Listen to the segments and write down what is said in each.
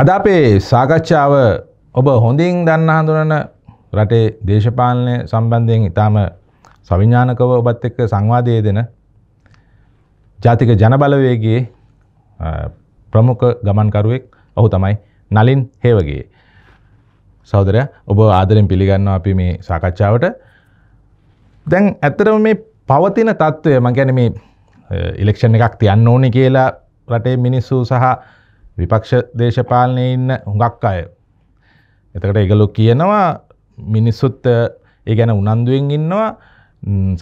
අද අපේ සාකච්ඡාව ඔබ හොඳින් දන්න හඳුනන රටේ දේශපාලනය සම්බන්ධයෙන් ඉතාම සවිඥානකව ඔබත් එක්ක සංවාදය දෙන ජාතික ජනබලවේගේ ප්‍රමුඛ ගමන්කරුවෙක් ඔහු තමයි නලින් හේවගේ. සෞදරය ඔබ ආදරෙන් පිළිගන්න අපි මේ සාකච්ඡාවට දැන් ඇත්තරම මේ පවතින තත්ත්වය මගැන මේ ඉලෙක්ෂණ එකක් තියන්න ඕනි කියලා රටේ මිනිස්සු සහ විපක්ෂ දේශපාලනය ඉන්න හුඟක් අය. එතකට එකලු කියනවා මිනිස්සුත් ඒ ගැන උනන්දුවෙන් ඉන්නවා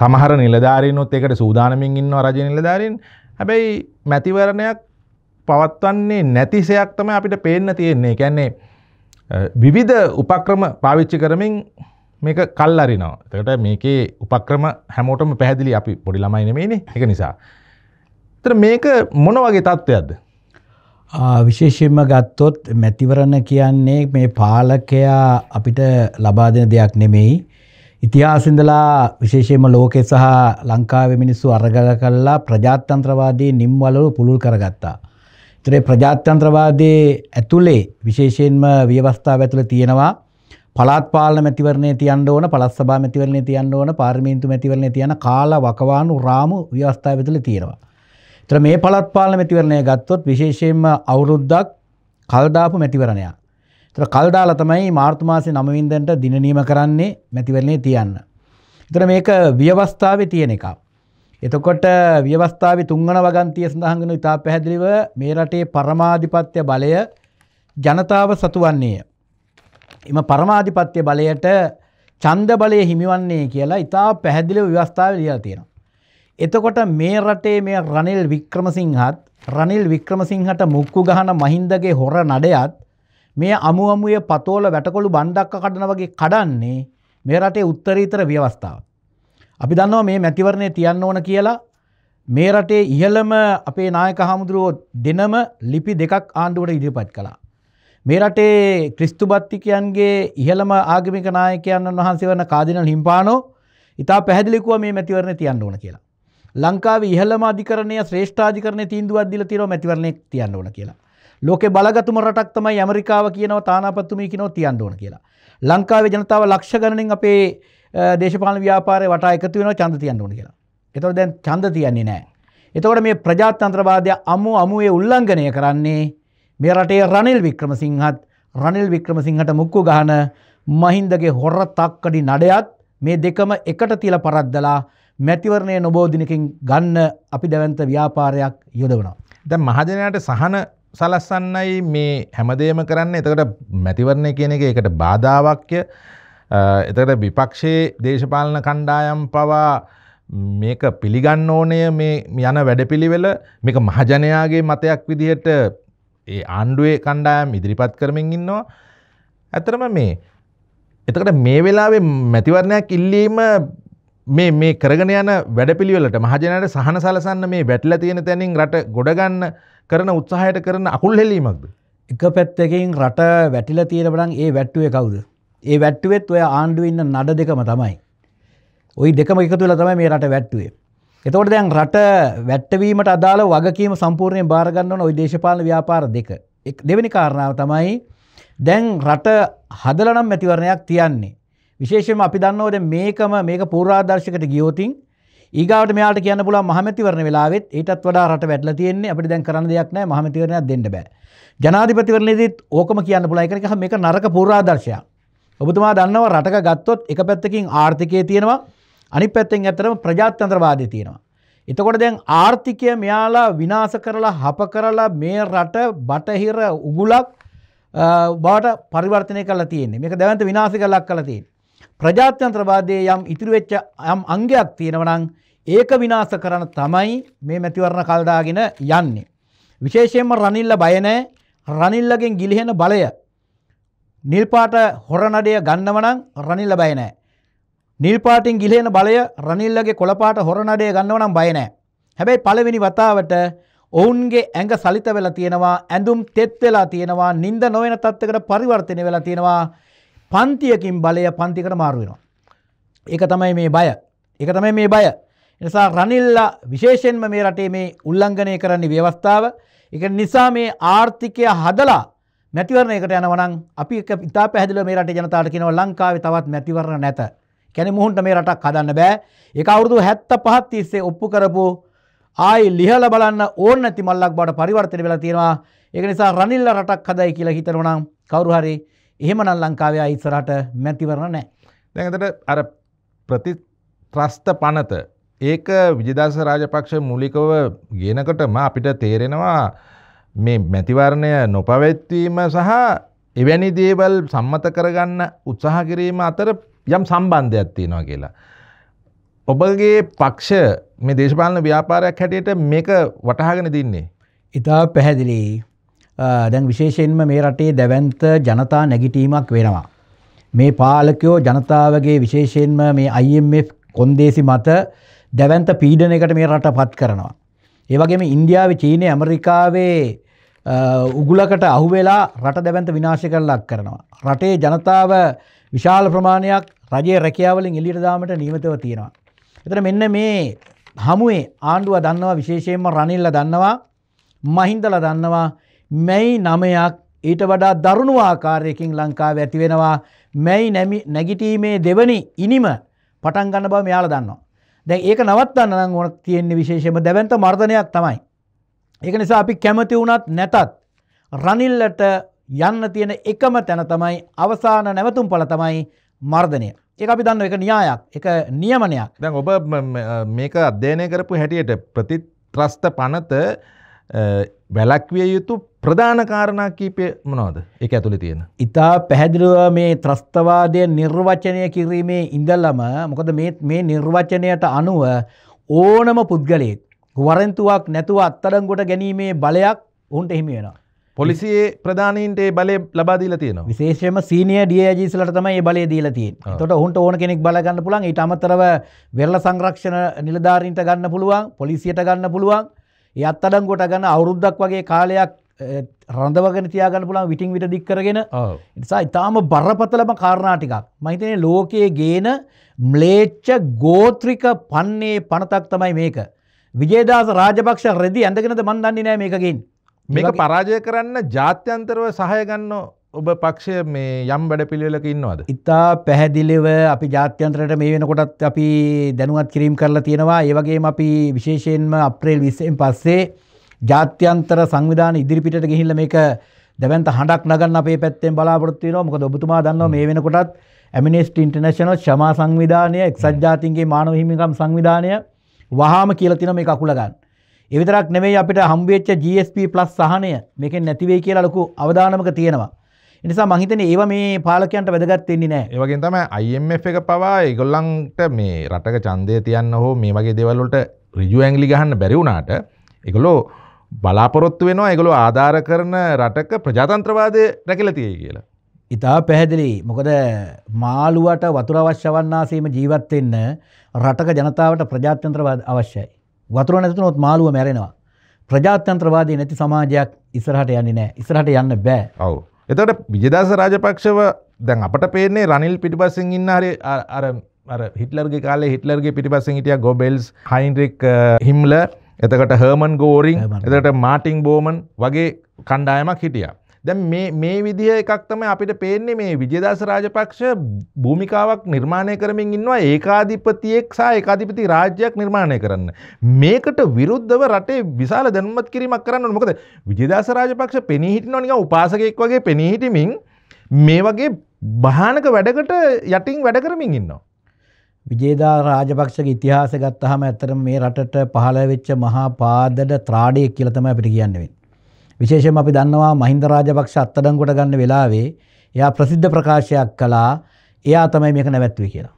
සමහර නිලධාරීනොත් එකට සූදානමින් ඉන්න රජ නිලධාරින් හැබැයි මැතිවරණයක් පවත්වන්නේ නැතිසයක් තම අපිට පේන්න තියෙන්නේ කැන්නේ විවිධ උපක්‍රම පාවිච්චි කරමින් මේක කල් අරිනවා තකට මේකේ උපක්‍රම හැමෝටම පැහැදිලි අපි පොඩි ළමයින මේනේ එක නිසා. තර මේක මොන වගේ තත්ත්වයක්ද විශේෂයෙන්ම ගත්තොත් මැතිවරණ කියන්නේ මේ පාලකයා අපිට ලබා දෙන දෙයක් නෙමෙයි. ඉතිහාසින්දලා විශේෂයෙන්ම ලෝකෙ සහ ලංකාවේ මිනිස්සු අරගල කළා ප්‍රජාතන්ත්‍රවාදී නිම්වලු පුළුල් කරගත්තා. ඒතරේ ප්‍රජාතන්ත්‍රවාදී ඇතුලේ විශේෂයෙන්ම ව්‍යවස්ථාව ඇතුලේ තියෙනවා පළාත් පාලන මැතිවරණේ තියන්න ඕන, පළාත් සභා මැතිවරණේ තියන්න ඕන, පාර්ලිමේන්තු මැතිවරණේ තියන කාල වකවානු රාමු ව්‍යවස්ථාව ඇතුලේ තියෙනවා. එතන මේ පළාත් පාලන මැතිවරණය ගත්තොත් විශේෂයෙන්ම අවුරුද්දක් කල් දාපු මැතිවරණයක්. එතන කල් දාලා තමයි මාර්තු මාසේ 9 වෙනිදාට දින නියම කරන්නේ මැතිවරණේ තියන්න. එතන මේක ව්‍යවස්ථාවේ තියෙන එකක්. එතකොට ව්‍යවස්ථාවේ තුන්වන වගන්තිය සඳහන් වෙන ඉතා පැහැදිලිව මේ රටේ පරමාධිපත්‍ය බලය ජනතාව සතු වන්නේය. එම පරමාධිපත්‍ය බලයට ඡන්ද බලය හිමිවන්නේ කියලා ඉතා පැහැදිලිව ව්‍යවස්ථාවේ ලියලා තියෙනවා. එතකොට මේ රටේ මේ රනිල් වික්‍රමසිංහත් රනිල් වික්‍රමසිංහට මුක්කු ගහන මහින්දගේ හොර නඩයත් මේ අමු අමුය පතෝල වැටකොළු බණ්ඩක්ක කඩන වගේ කඩන්නේ මේ රටේ උත්තරීතර ව්‍යවස්ථාව. අපි දන්නවා මේ මැතිවරණය තියන්න ඕන කියලා මේ රටේ ඉහළම අපේ නායක හාමුදුරුවෝ දෙනම ලිපි දෙකක් ආණ්ඩුවට ඉදිරිපත් කළා. මේ රටේ ක්‍රිස්තුබත්තිකයන්ගේ ඉහළම ආගමික නායකයන් වහන්සේ වන කාදිනල් හිම්පානෝ ඉතා පැහැදිලිකුව මේ මැතිවරණ තියන්න ඕන කියලා. ලංකාව ඉහළම අධිකරණය ශ්‍රේෂ්ඨාධිකරණය තීන්දුවක් දීලා තියෙනවා මැතිවරණයක් තියන්න ඕන කියලා. ලෝකේ බලගතුම රටක් තමයි ඇමරිකාව කියනවා තානාපත්තුමී කියනවා තියන්න ඕන කියලා. ලංකාවේ ජනතාව ලක්ෂ ගණනින් අපේ දේශපාලන ව්‍යාපාරය වටා එකතු වෙනවා ඡන්ද තියන්න ඕන කියලා. ඒතකොට දැන් ඡන්ද තියන්නේ නැහැ. එතකොට මේ ප්‍රජාතන්ත්‍රවාදය අමු අමුවේ උල්ලංඝනය කරන්නේ මේ රටේ රනිල් වික්‍රමසිංහත් රනිල් වික්‍රමසිංහට මුක්කු ගහන මහින්දගේ හොර තක්කඩි නඩයත් මේ දෙකම එකට තියලා පරද්දලා මැතිවරණය නොබෝ දිනකින් ගන්න අපි දැවන්ත ව්‍යාපාරයක් යොදවනවා. දැ මහජනයට සහන සලස්සන්නයි මේ හැමදේම කරන්න එතකට මැතිවරණය කියන එක එකට බාධාවක්්‍ය එතකට විපක්ෂයේ දේශපාලන කණ්ඩායම් පවා මේක පිළිගන්න ඕනය මේ යන වැඩපිළිවෙල මේක මහජනයාගේ මතයක් විදිහට ඒ ආණ්ඩුවේ කණ්ඩායම් ඉදිරිපත් කරමින් ඉන්නවා. ඇතරම මේ එතකට මේ වෙලාවේ මැතිවරණයක් ඉල්ලීම මේ මේ කරගෙන යන වැඩපිළිවෙලට මහජනයාට සහන සලසන්න මේ වැටලා තියෙන තැනින් රට ගොඩගන්න කරන උත්සාහයට කරන අකුල් හෙලීමක්ද එක පැත්තකින් රට වැටිලා තියෙන බඩන් ඒ වැට්ටුවේ කවුද ඒ වැට්ටුවෙත් ඔය ආණ්ඩුවේ ඉන්න නඩ දෙකම තමයි ওই දෙකම එකතු වෙලා තමයි මේ රට වැට්ටුවේ එතකොට දැන් රට වැට්ටවීමට අදාළ වගකීම සම්පූර්ණයෙන් බාර ගන්න ඕන ওই දේශපාලන ව්‍යාපාර දෙක දෙවෙනි කාරණාව තමයි දැන් රට හදලා නම් මැතිවරණයක් තියන්නේ විශේෂම අපි දන්නවද මේකම මේක පූරාදර්ශකට ගියෝතින් ඒගාට මෙයාට කියන්න පුල මහමැතිවරණ වෙලාවෙත් ඒටත් වඩා රට වැටල තියෙන්නේ අපිට දැන් කරන්න දෙයක් නෑ මහමැතිවරණයක් දෙන්න බෑ ජනාධිපතිවරණයේදීත් ඕකම කියන්න පුළා එකන එක මේක නරක පූරාදර්ශයක් ඔබතුමා දන්නව රටක ගත්තොත් එක පැත්තකින් ආර්ථිකය තියෙනවා අනි පැත්තෙන් ඇතරම ප්‍රජාතන්ත්‍රවාදී තියෙනවා එතකොට දැන් ආර්ථිකය මෙයාලා විනාස කරලා හප කරලා මේ රට බටහිර උගුලක් බවට පරිවර්තනය කලා තියෙන්නේ මේක දැවන්ත විනාස කලක් කලා තියන්නේ ප්‍රජාත්‍යන්ත්‍රවාදයේ යම් ඉතිරිවෙච්ච යම් අංගයක් තියෙනවනං ඒක විනාස කරන තමයි මේ මැතිවරණ කල්දාගෙන යන්නේ. විශේෂයෙන්ම රනිල්ල බයනෑ රනිල්ලගෙන් ගිලිහෙන බලය. නිල්පාට හොරනඩය ගන්නවනං රනිල්ල බයනෑ. නිල්පාටින් ගිලෙන බලය රනිල්ලගේ කොළපාට හොරනඩය ගන්නවනම් බයනෑ. හැබැයි පළවෙනි වතාවට ඔවුන්ගේ ඇඟ සලිත වෙලා තියෙනවා ඇඳුම් තෙත් වෙලා තියෙනවා නින්ද නොවෙන තත්ත්වකට පරිවර්තනය වෙලා තියෙනවා පන්තියකින් බලය පන්තිකට මාරුවෙනවා. ඒක තමයි මේ බය එක තමයි මේ බය නිසා රනිල්ලා විශේෂෙන්ම මේ රටේ මේ උල්ලංඝනය කරන්නේ ව්‍යවස්ථාව එක නිසා මේ ආර්ථිකය හදලා මැතිවරණයකට යනවනම් අපි ඉතා පැහදිල මේ රට ජනතාවට කියනව ලංකාවේ තවත් මැතිවරණ නැත කැනෙ මුහුන්ට මේ රටක් හදන්න බෑ එක අවුරුදු හැත්ත පහත් තිස්සේ ඔප්පු කරපු ආයි ලිහල බලන්න ඕන්න නැති මල්ලක් බවට පරිවර්තන වෙලා තියෙනවා ඒක නිසා රනිල්ල රටක් හදයි කියලා හිතනවනම් කවුරු හරි එහෙමනල් ලංකාවේ ඉස්සරට මැතිවරණ නෑ. දැඟතට අර ප්‍රතිත්‍රස්ත පනත ඒක විජදස රාජපක්ෂ මුලිකව ගෙනකටම අපිට තේරෙනවා මේ මැතිවරණය නොපවැත්වීම සහ එවැනි දේවල් සම්මත කරගන්න උත්සාහ කිරීම අතර යම් සම්බන්ධයක් තියෙනවා කියලා. ඔබගේ පක්ෂ මේ දේශපාලන ව්‍යාපාරයක් හැටියට මේක වටහාගෙන දින්නේ. ඉතා පැහැදිලි දැන් විශේෂයෙන්ම මේ රටේ දැවැන්ත ජනතා නැගිටීමක් වෙනවා. මේ පාලකයෝ ජනතාවගේ විශේෂයෙන්ම මේ IMF කොන්දේසි මත දැවැන්ත පීඩනයකට මේ රට පත් කරනවා. ඒ වගේම ඉන්දියාවේ චීනය ඇමරිකාවේ උගුලකට අහුවෙලා රට දැවැන්ත විනාශ කරලක් කරනවා. රටේ ජනතාව විශාල ප්‍රමාණයක් රජයේ රැකියාවලින් එළියට දාමට නියමිතව තියෙනවා. එතන මෙන්න මේ හමුවේ ආණ්ඩුව දන්නවා විශේෂයෙන්ම රනිල්ල දන්නවා මහින්දලා දන්නවා මෙයි නමයක් ඊට වඩා දරුණු ආකාරයකින් ලංකාව ඇති වෙනවා මෙයි නැගිටීමේ දෙවනි ඉනිම පටන් ගන්න බව මෙයාලා දන්නවා. දැන් ඒක නවත්තන්න නම් ඕන තියෙන්නේ විශේෂයෙන්ම දැවැන්ත මර්ධනයක් තමයි. ඒක නිසා අපි කැමති වුණත් නැතත් රනිල්ලට යන්න තියෙන එකම තැන තමයි අවසාන නැවතුම් පළ තමයි මර්ධනය. ඒක අපි දන්න එක න්‍යායක් එක නියමනයක්. දැන් ඔබ මේක අධ්‍යයනය කරපු හැටියට ප්‍රතිත්‍රස්ත පනත වැලක්විය යුතු ප්‍රධාන කාරණා කීපය මොනවද ඒක ඇතුළේ තියෙන. ඉතා පැහැදිලිව මේ ත්‍රස්තවාදය නිර්වචනය කිරීමේ ඉඳල්ලම මොකද මේ නිර්වචනයට අනුව ඕනම පුද්ගලයෙක් වරෙන්තුවක් නැතුව අත්තරංගොට ගැනීමේ බලයක් ඔවුන්ට එහිමි වෙනවා. පොලිසියේ ප්‍රධානීන්ට බලය ලබාදීල තියෙන විශේෂම සීනය ඩියජීසලට තම ඒ බල දීල තින් තොට හුන්ට ඕන කෙනෙක් බලගන්න පුළන් ඉට අමතරව වෙල්ල සංරක්ෂණ නිලධාරීන්ට ගන්න පුළුවන් පොලිසියට ගන්න පුළුවන් ඒ අත්තඩංගොට ගන්න අවුරුද්දක් වගේ කාලයක් රඳවගෙන තියාගන්න පුළන් විටිං විට දික් කරගෙන නිසා ඉතාම බරපතලම කාරණාටිකක් මහිතනේ ලෝකයේ ගේන ම්ලේච්ච ගෝත්‍රික පන්නේ පනතක් තමයි මේක විජේදාස රාජපක්ෂ රෙදි ඇඳගෙනද මන්දන්නේ නෑ මේකගින් මේක පරාජය කරන්න ජාත්‍යන්තරව සහය ගන්නෝ ඔබ පක්ෂය මේ යම් වැඩ පිළිවෙලක ඉන්නවාද. ඉතා පැහැදිලිව අපි ජාත්‍යන්ත්‍රයට මේ වෙනකොටත් අපි දැනුවත් කිරීම් කරලා තියෙනවා ඒවගේ අපි විශේෂයෙන්ම අප්‍රේල් විස්සෙන් පස්සේ ජාත්‍යන්තර සංවිධාන ඉදිරිපිට ගිහිල්ල මේක දැවන්ත හඩක් නගන්න අපේ පැත්තෙන් බලාපොරත්තින මොක ඔබතුමා දන්නවා මේ වෙනකොටත් ඇමිනිස්ට ඉන්ටර්නශනල් ශමා සංවිධානය එක්සජාතින්ගේ මානවහිමිකම් සංවිධානය වහාම කියලතින මේ කකුලගන්න. එවිතරක් නෙවෙයි අපිට හම්බේච්ච GSP+ සහනය මේකෙන් නැතිවේ කියලා ලොකු අවධානමක තියෙනවා. නිසා මහිතන ඒව මේ පාලකයන්ට වැදගත්වෙන්නේ නෑ ඒවගේ තම අයිF එක පවා ඒගොල්ලන්ට මේ රටක චන්දය තියන්න හෝ මේ වගේ දෙවල්ලට රිජු ඇංගලි ගහන්න බැරිවුණාට එකලෝ බලාපොරොත්තු වෙනවා එකලු ආධාර කරන රටක ප්‍රජාතන්ත්‍රවාදය රැකිලතිය කියලා ඉතා පැහැදිලි මොකද මාළුවට වතුර අවශ්‍ය වන්නාසේම ජීවත්වෙන්න රටක ජනතාවට ප්‍රජාත්‍යන්ත්‍රවාද අවශ්‍යයි. වතුර නැතිනොත් මාළුව මැරෙනවා. ප්‍රජාත්‍යන්ත්‍රවාදී නැති සමාජයක් ඉස්සරහට යන්නේ නෑ ඉස්සරහට යන්න බෑ. ඔව්. එතට විජදස රාජපක්ෂව දැන් අපට පේන්නේ රනිල් පිටිපසින් ඉන්න හරි අර හිටලර්ගේ කාලේ හිටලර්ගේ පිටිපසින් හිටිය ගොබෙල්ස් හයින්රික් හිම්ල එතකට හර්මන් ගෝරිං එතට මාටිං බෝමන් වගේ කණ්ඩායමක් හිටියා දැන් මේ මේ විදිහ එකක් තමයි අපිට පේන්නේ මේ විජේදාස රාජපක්ෂ භූමිකාවක් නිර්මාණය කරමින් ඉන්නවා ඒකාධිපතියෙක් සහ ඒකාධිපති රාජ්‍යයක් නිර්මාණය කරන්න. මේකට විරුද්ධව රටේ විශාල දැනුමත් කිරීමක් කරන්න ඕනේ. මොකද විජේදාස රාජපක්ෂ පෙනී හිටිනවා නිකන් උපාසකෙක් වගේ පෙනී හිටිමින් මේ වගේ බහානක වැඩකට යටින් වැඩ කරමින් ඉන්නවා. විජේදා රාජපක්ෂගේ ඉතිහාසය ගත්තාම ඇත්තටම මේ රටට පහළ වෙච්ච මහා පාදඩ ත්‍රාඩියෙක් කියලා තමයි අපිට කියන්න වෙන්නේ. විශේෂයෙන්ම අපි දන්නවා මහින්ද රාජපක්ෂ අත්අඩංගුවට ගන්න වෙලාවේ එයා ප්‍රසිද්ධ ප්‍රකාශයක් කළා එයා තමයි මේක නැවැත්තුවේ කියලා.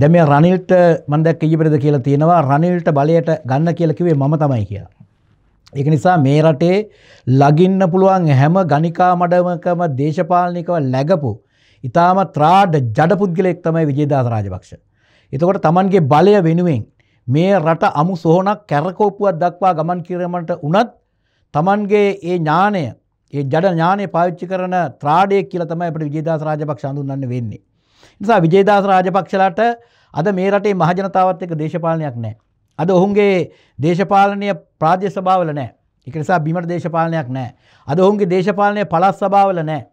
දැන් මේ රනිල්ට මම දැක්ක ඊපෙරද කියලා තියෙනවා රනිල්ට බලයට ගන්න කියලා කිව්වේ මම තමයි කියලා. ඒක නිසා මේ රටේ ලගින්න පුළුවන් හැම ගණිකා මඩමකම දේශපාලනිකව läගපු ඊටාම ත්‍රාඩ ජඩ පුද්ගලෙක් තමයි විජේදාස රාජපක්ෂ. එතකොට Tamanගේ බලය වෙනුවෙන් මේ රට අමු සොහනක් කැරකෝපුවක් දක්වා ගමන් කිරීමට උනත් තමන්ගේ ඒ ඥානය ඒ ජඩ ඥානය පාවිච්චි කරන ත්‍රාඩය කියලා තමයි අපිට විජේදාස රාජපක්ෂ හඳුන්වන්න වෙන්නේ. නිසා විජේදාස රාජපක්ෂලාට අද මේ රටේ මහජනතාවත් එක්ක දේශපාලනයක් නැහැ. අද ඔහුගේ දේශපාලනීය ප්‍රාදේශ සභාවල නැහැ. ඒක නිසා බිමට දේශපාලනයක් නැහැ. අද ඔහුගේ දේශපාලනීය පළාත් සභාවල නැහැ.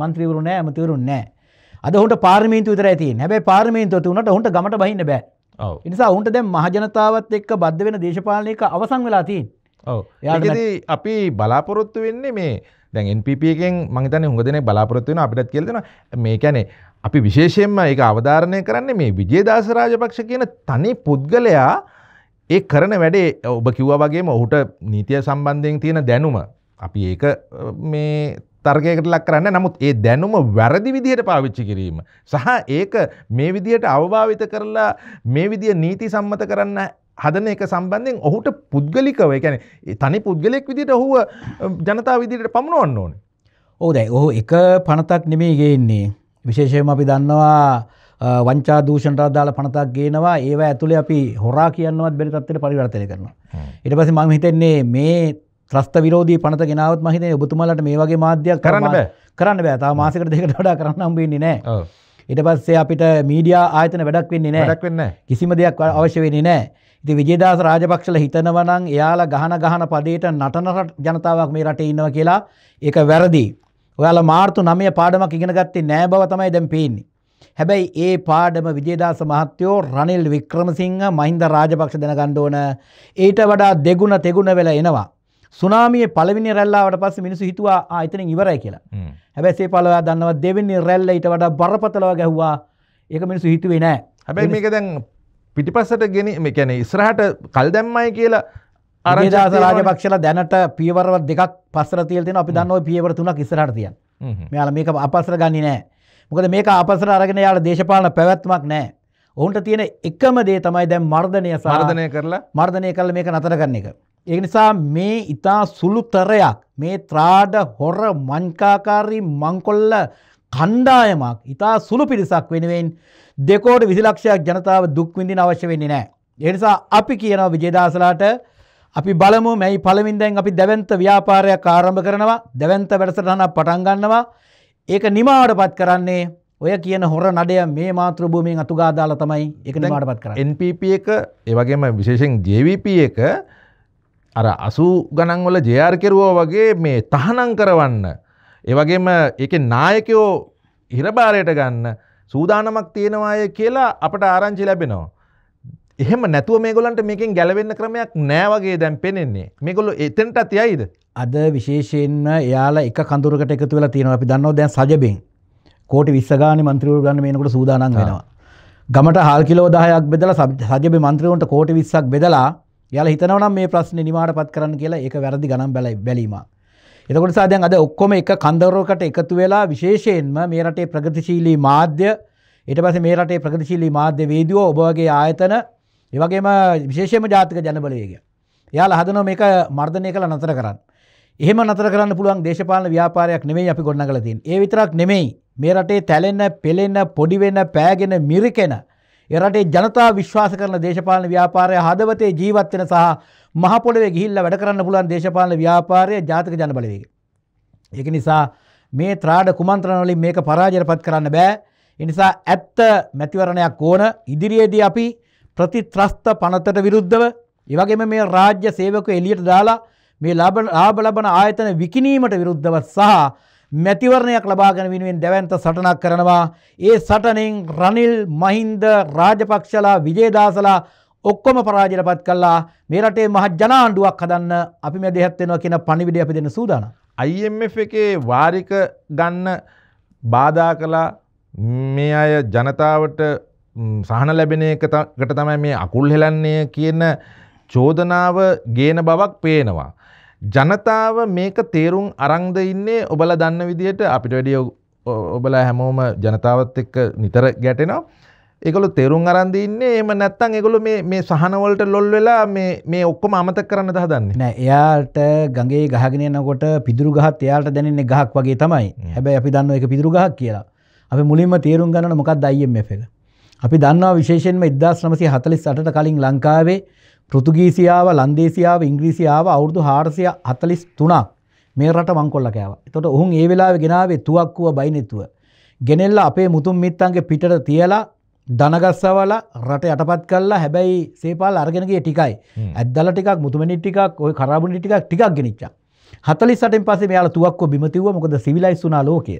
മന്ത്രിවරු නැහැ, අමතිවරු නැහැ. අද ඔහුන්ට පාර්ලිමේන්තුව විතරයි තියෙන්නේ. හැබැයි පාර්ලිමේන්තුව තුනට ඔහුන්ට ගමට බහින්න බෑ. ඔව්. ඒ නිසා ඔහුන්ට දැන් මහජනතාවත් එක්ක බද්ධ වෙන දේශපාලනයක අවසන් වෙලා තියෙන්නේ. අපි බලාපොරොත්තු වෙන්නේ මේ දැන් එන්පිපෙන් මංතන හොදන බලාපොරොත්තුවන අපිටත් කෙල්දෙන මේ කැනෙ අපි විශේෂයෙන්ම ඒ අවධාරණය කරන්නේ මේ විජේදාස රාජපක්ෂ කියන තනි පුද්ගලයා ඒ කරන වැඩේ ඔබ කිව්වා වගේම ඔහුට නීතිය සම්බන්ධයෙන් තියෙන දැනුම අපි ඒක මේ තර්ගයකට ලක් කරන්න නමුත් ඒ දැනුම වැරදි විදිහට පාවිච්චි කිරීම. සහ ඒක මේ විදිහට අවභාවිත කරලා මේ විදිහ නීති සම්මත කරන්න හදන එක සම්බන්ධයෙන් ඔහුට පුද්ගලිකව එකැන තනි පුද්ගලෙක් විදිට ඔහුව ජනතා විදිට පමුණුවන්න ඕන. ඕදැයි ඔහු එක පනතක් නෙමේ ගේන්නේ. විශේෂයම අපි දන්නවා වංචා දූෂණටත් දාල පනතක් ගේනවා ඒව ඇතුළේ අපි හොරා කියන්නවත් බැරි තත්ත්වයට පරිවර්තනය කරනවා. ඊට පස්සේ මම හිතන්නේ මේ ත්‍රස්ත විරෝධී පනත ගෙනාවත් මම හිතන්නේ ඔබතුමාලට මේ වගේ මාධ්‍යයක් කරන්න බෑ. කරන්න බෑ. තාම මාසෙකට දෙකකට වඩා කරන්න හම්බෙන්නේ නැහැ. ඔව්. ඊට පස්සේ අපිට මීඩියා ආයතන වැඩක් වෙන්නේ නැහැ. වැඩක් වෙන්නේ නැහැ. කිසිම දෙයක් අවශ්‍ය වෙන්නේ නැහැ. ඉතින් විජේදාස රාජපක්ෂලා හිතනවා නම් එයාලා ගහන ගහන පදේට නටන ජනතාවක් මේ රටේ ඉන්නවා කියලා ඒක වැරදි. ඔයාලා මාර්තු 9 පාඩමක් ඉගෙන ගත්තේ නෑ බව තමයි දැන් පේන්නේ. හැබැයි ඒ පාඩම විජේදාස මහත්තයෝ රනිල් වික්‍රමසිංහ මහින්ද රාජපක්ෂ දැනගන්න ඕන. ඊට වඩා දෙගුණ තෙගුණ වෙලා එනවා. සුනාමියේ පළවෙනි රැල්ලාවට පස්සේ මිනිස්සු හිතුවා ආ එතනින් ඉවරයි කියලා. හැබැයි ඒ පළවෙනි දන්නවා දෙවෙනි රැල්ල ඊට වඩා බරපතලව ගැහුවා. ඒක මිනිස්සු හිතුවේ නෑ. හැබැයි මේක දැන් පිටිපස්සට ගෙන මේැන ඉස්රහට කල් දැම්මයි කියලා අරජාසරාජ පක්ෂල දැනට පියවරව දෙක් පස්සර තියල්තින අපි දන්නව පියවර තුනක් ඉස්රහටතිය මෙයාල මේක අපසර ගන්න නෑ මොකද මේක අපසර අරගෙන යාට දේශපාලන පැවැත්මක් නෑ ඔවුන්ට තියෙන එකම දේ තමයි දැම් මර්ධනය සාර්ධනය කරලා මර්ධනය කරල මේක නතර කරන එක. ඒ නිසා මේ ඉතා සුළුතරයක් මේ ත්‍රාඩ හොර මංකාකාරී මංකොල්ල කණ්ඩායමක් ඉතා සුළු පිරිසක් වෙනුවෙන් දෙකෝට විසිලක්ෂයක් ජනතාව දුක්විඳින අවශ්‍ය වෙන්නේ නෑ. එනිසා අපි කියනවා විජේදාසලාට අපි බලමු මැයි පළමින්දැන් අපි දැවන්ත ව්‍යාපාරයක් ආරම්භ කරනවා දැවන්ත වැඩසටහන පටන්ගන්නවා ඒක නිමාවට පත් කරන්නේ ඔය කියන හොර නඩය මේ මාත්‍රභූමියෙන් අතුගාදාලා තමයි එක නිමාට පත් කර NPP එක ඒවගේම විශේෂෙන් ජවP එක අර අසු ගණන්වල ජයාර් කෙරුවෝ වගේ මේ තහනං කරවන්න ඒවගේම එක නායකයෝ හිරබාරයට ගන්න සූදානමක් තියෙනවාය කියලා අපට ආරංචි ලැබෙනවා. එහෙම නැතුව මේගොලන්ට මේකින් ගැලවෙන්න ක්‍රමයක් නෑවගේ දැන් පෙනෙන්නේ මේගොල්ල එතෙන්ට තියයිද අද විශේෂයෙන්ම යාලා එක කඳුරකට එකතු වෙලා තියෙනවා අපි දන්නවා දැන් සජබෙන් කෝටි 20 ගානේ മന്ത്രിවරු ගන්න මේනකොට සූදානම් වෙනවා ගමට හාල් කිලෝ 10ක් බෙදලා සජබේ മന്ത്രിවරුන්ට කෝටි 20ක් බෙදලා යාලා හිතනවා නම් මේ ප්‍රශ්නේ නිමාඩපත් කරන්න කියලා ඒක වැරදි ගණන් බැලීමක් එතකොට සාදයන් අද ඔක්කොම එක කන්දරෝකට එකතු වෙලා විශේෂයෙන්ම මේ රටේ ප්‍රගතිශීලී මාධ්‍ය ඊට පස්සේ මේ රටේ ප්‍රගතිශීලී මාධ්‍ය වේදිකෝ ඔබ වගේ ආයතන ඒ වගේම විශේෂයෙන්ම ජාතික ජනබලවේගය. එයාලා හදනවා මේක මර්ධනය කරලා නතර කරන්න. එහෙම නතර කරන්න පුළුවන් දේශපාලන ව්‍යාපාරයක් නෙමෙයි අපි ගොඩනගලා තියෙන්නේ. ඒ විතරක් නෙමෙයි මේ රටේ තැලෙන, පෙලෙන, පොඩි වෙන, පෑගෙන, මිරිකෙන ඒ රටේ ජනතාව විශ්වාස කරන දේශපාලන ව්‍යාපාරය හදවතේ ජීවත් වෙන සහ මහපොළවේ ගිහිල්ල වැඩ කරන්න පුළන් දේශපාලන ව්‍යාපාරය ජාතික ජන බලවේග. එක නිසා මේ ත්‍රාඩ කුමන්ත්‍රණවලින් මේක පරාජරපත් කරන්න බෑ. එනිසා ඇත්ත මැතිවරණයක් ඕන ඉදිරියේදී අපි ප්‍රතිත්‍රස්ත පනතට විරුද්ධව ඒවගේම මේ රාජ්‍ය සේවක එලියට දාලා මේ ලාභ ලබන ආයතන විකිනීමට විරුද්ධව සහ මැතිවරණයක් ලබාගෙන වෙනුවෙන් දැවන්ත සටනක් කරනවා ඒ සටනෙන් රනිල් මහින්ද රාජපක්ෂලා විජේදාසලා ඔක්කොම පරාජයටපත් කළා මේ රටේ මහත් ජනාණ්ඩුවක් හදන්න අපි මැදිහත් වෙනවා කියන පණිවිඩය අපි දෙන්න සූදානම්. IMF එකේ වාරික ගන්න බාධා කළා මේ අය ජනතාවට සහන ලැබෙන එකකට තමයි මේ අකුල් හෙලන්නේ කියන චෝදනාව ගේන බවක් පේනවා. ජනතාව මේක තේරුම් අරංද ඉන්නේ ඔබල දන්න විදියට අපිට වැඩිය ඔබලා හැමෝම ජනතාවත් එක්ක නිතර ගැටෙනවා. එකළු තෙරුම් අරන්දින්නේ එම නැත්තන් එකළු මේ සහනවලට ලොල් වෙලා මේ ඔක්කොම අමත කරන්න හදන්න නෑ එයාට ගගේ ගහගෙනනකොට පිදුරු ගහත් එයාට දැනන්නේ ගහක් වගේ තමයි හැබැ අපි දන්න එක පිදුරු ගහක් කියලා අපි මුලින්ම තේරුම් ගන්න මොකක් දයිම් එක අපි දන්නවා විශේෂෙන්ම ඉදදාස් නමසි හතලිස් අට කලින් ලංකාවේ පෘතුගීසියාව ලන්දේසියාව ඉංග්‍රීසියාව අවුරදු හාරසිය හතලිස් තුනක් මේ රට මංකොල්ලකෑව තොට ඔහුන් ඒ වෙලා ගෙනාවේ තුවක්කුව බයිනෙතුව. ගෙනෙල්ල අපේ මුතුන් මිත්තන්ගේ පිට තියලා දනගස්සවල රට යටපත් කල්ලා හැබැයි සේපාල් අර්ගෙනගේ ටිකයි ඇදල ටික් මුතුමනි ටිකක් ඔය කරබුණි ටිකක් ටිකක් ගෙනනිච්ච හතලි සටෙන් පසේ මෙයාල තුවක්කෝ බිමතිව මොකද සිවිලයිස්සුනා ලෝකය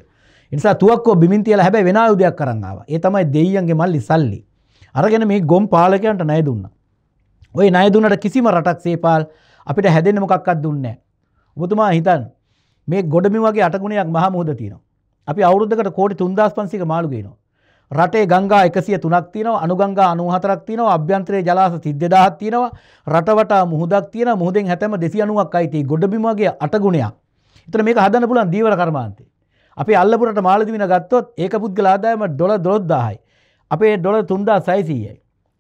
නිසා තුවක්කෝ බිමින්තියල හැබැ වෙන යුදයක් කරන්නාව ඒ තමයි දෙයියන්ගේ මල්ලි සල්ලි අරගෙන මේ ගොම් පාලකයන්ට නය දුන්න ඔය නය දුන්නට කිසිම රටක් සේපාල් අපිට හැදෙන මොකක්කත් දුන්න ඔබතුමා හිතන් මේ ගොඩමි වගේ අටගුණයක් මහමුහද තියෙනවා අපි අවුරුද්ධකට කෝටි තුන්දස් පන්සික මාළුගේනවා රටේ ගංගා 103ක් තියෙනවා අනුගංගා 94ක් තියෙනවා අභ්‍යන්තරයේ ජලාශ 32000ක් තියෙනවා රට වටා මුහුදක් තියෙනවා මුහුදෙන් හැතැම්ම 290ක් අයිති ගොඩබිම වගේ 8 ගුණයක්. ඒතර මේක හදන්න පුළුවන් දීවර කර්මාන්තේ. අපි අල්ලපුරට මාළදිවින ගත්තොත් ඒක පුද්ගල ආදායම ඩොලර් 12000යි. අපේ ඩොලර් 3600යි.